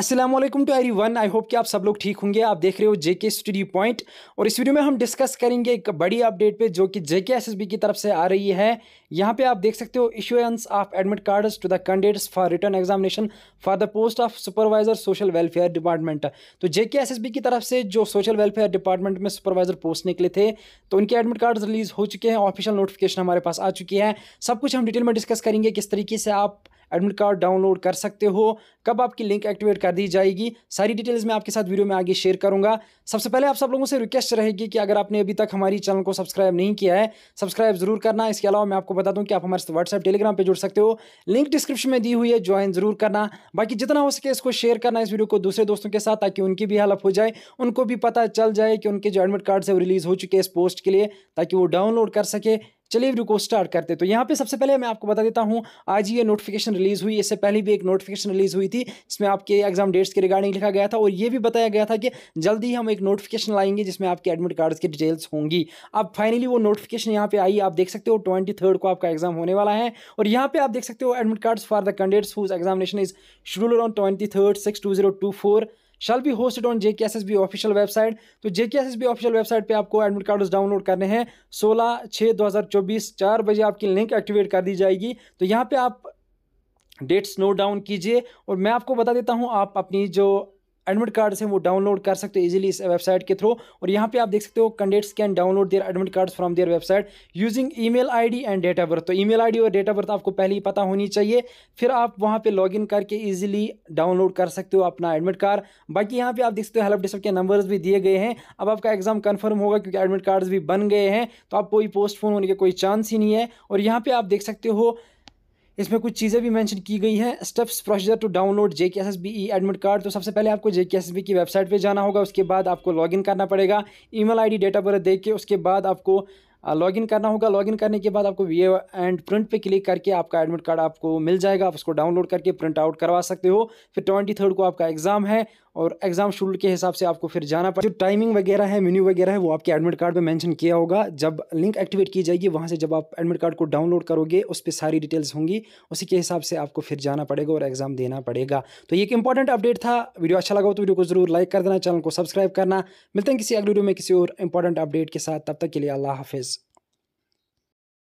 Aslam to everyone I hope कि आप सब लोग ठीक होंगे आप देख रहे हो जे के स्टडी पॉइंट और इस वीडियो में हम डिस्कस करेंगे एक बड़ी अपडेट पे जो कि जे के एस एस बी की तरफ से आ रही है यहाँ पे आप देख सकते हो issuance of admit cards to the candidates for written examination for the post of supervisor social welfare department तो J K S S B की तरफ से जो सोशल वेलफेयर डिपार्टमेंट में सुपरवाइजर पोस्ट निकले थे तो उनके एडमिट कार्ड रिलीज़ हो चुके हैं ऑफिशियल नोटिफिकेशन हमारे पास आ चुकी है सब कुछ हम डिटेल में डिस्कस करेंगे किस तरीके से आप एडमिट कार्ड डाउनलोड कर सकते हो कब आपकी लिंक एक्टिवेट कर दी जाएगी सारी डिटेल्स मैं आपके साथ वीडियो में आगे शेयर करूंगा सबसे पहले आप सब लोगों से रिक्वेस्ट रहेगी कि अगर आपने अभी तक हमारी चैनल को सब्सक्राइब नहीं किया है सब्सक्राइब जरूर करना इसके अलावा मैं आपको बता दूँ कि आप हमारे व्हाट्सएप टेलीग्राम पर जुड़ सकते हो लिंक डिस्क्रिप्शन में दी हुई है ज्वाइन जरूर करना बाकी जितना हो सके इसको शेयर करना इस वीडियो को दूसरे दोस्तों के साथ ताकि उनकी भी हेल्प हो जाए उनको भी पता चल जाए कि उनके जो एडमिट कार्ड है वो रिलीज़ हो चुके हैं इस पोस्ट के लिए ताकि वो डाउनलोड कर सके चलिए वीडियो को स्टार्ट करते तो यहाँ पे सबसे पहले मैं आपको बता देता हूँ आज ये नोटिफिकेशन रिलीज़ हुई इससे पहले भी एक नोटिफिकेशन रिलीज़ हुई थी जिसमें आपके एग्जाम डेट्स के रिगार्डिंग लिखा गया था और ये भी बताया गया था कि जल्दी ही हम एक नोटिफिकेशन लाएंगे जिसमें आपके एडमिट कार्ड्स की डिटेल्स होंगी अब फाइनली वो नोटिफिकेशन यहाँ पे आई आप देख सकते हो ट्वेंटी थर्ड को आपका एग्जाम होने वाला है और यहाँ पे आप देख सकते हो admit cards for the candidates whose examination is schedule on twenty third six two zero two four shall be hosted on J official website तो जे ऑफिशियल वेबसाइट पे आपको एडमिट कार्ड डाउनलोड करने हैं सोलह छः दो हज़ार चौबीस चार बजे आपकी लिंक एक्टिवेट कर दी जाएगी तो यहाँ पे आप डेट्स नोट डाउन कीजिए और मैं आपको बता देता हूँ आप अपनी जो एडमिट कार्ड से वो डाउनलोड कर सकते हो इजीली इस वेबसाइट के थ्रू और यहाँ पे आप देख सकते हो candidates can download their admit cards from their website using email ID and date of birth तो ईमेल आईडी और डेट ऑफ बर्थ आपको पहले ही पता होनी चाहिए फिर आप वहाँ पर लॉगिन करके ईजिली डाउनलोड कर सकते हो अपना एडमिट कार्ड बाकी यहाँ पे आप देख सकते हो हेल्प डेस्क के नंबर्स भी दिए गए हैं अब आपका एग्जाम कन्फर्म होगा क्योंकि एडमिट कार्ड्स भी बन गए हैं तो आप कोई पोस्टपोन होने के कोई चांस ही नहीं है और यहाँ पर आप देख सकते हो इसमें कुछ चीज़ें भी मेंशन की गई हैं steps procedure to download J K S S B E admit card तो सबसे पहले आपको जे के एस बी की वेबसाइट पे जाना होगा उसके बाद आपको लॉगिन करना पड़ेगा ईमेल आईडी डेटा बर्थ देख के उसके बाद आपको लॉगिन करना होगा लॉगिन करने के बाद आपको वी एंड प्रिंट पे क्लिक करके आपका एडमिट कार्ड आपको मिल जाएगा आप उसको डाउनलोड करके प्रिंट आउट करवा सकते हो फिर ट्वेंटी थर्ड को आपका एग्ज़ाम है और एग्ज़ाम शेड्यूल के हिसाब से आपको फिर जाना पड़ेगा जो टाइमिंग वगैरह है मेन्यू वगैरह है वो आपके एडमिट कार्ड पर मैंशन किया होगा जब लिंक एक्टिवेट की जाएगी वहाँ से जब आप एडमिट कार्ड को डाउनलोड करोगे उस पर सारी डिटेल्स होंगी उसी के हिसाब से आपको फिर जाना पड़ेगा और एग्ज़ाम देना पड़ेगा तो ये एक इंपॉर्टेंट अपडेट था वीडियो अच्छा लगा तो वीडियो को ज़रूर लाइक कर देना चैनल को सब्सक्राइब करना मिलते हैं किसी अगले वीडियो में किसी और इंपॉर्टेंट अपडेट के साथ तब तक के लिए अल्लाह हाफिज़